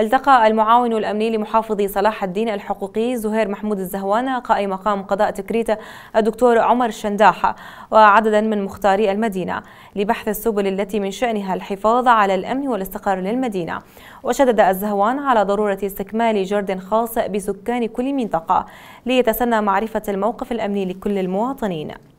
التقى المعاون الأمني لمحافظ صلاح الدين الحقوقي زهير محمود الزهوانة قائم مقام قضاء تكريتة الدكتور عمر الشنداحة وعددا من مختاري المدينة لبحث السبل التي من شأنها الحفاظ على الأمن والاستقرار للمدينة وشدد الزهوان على ضرورة استكمال جرد خاص بسكان كل منطقة ليتسنى معرفة الموقف الأمني لكل المواطنين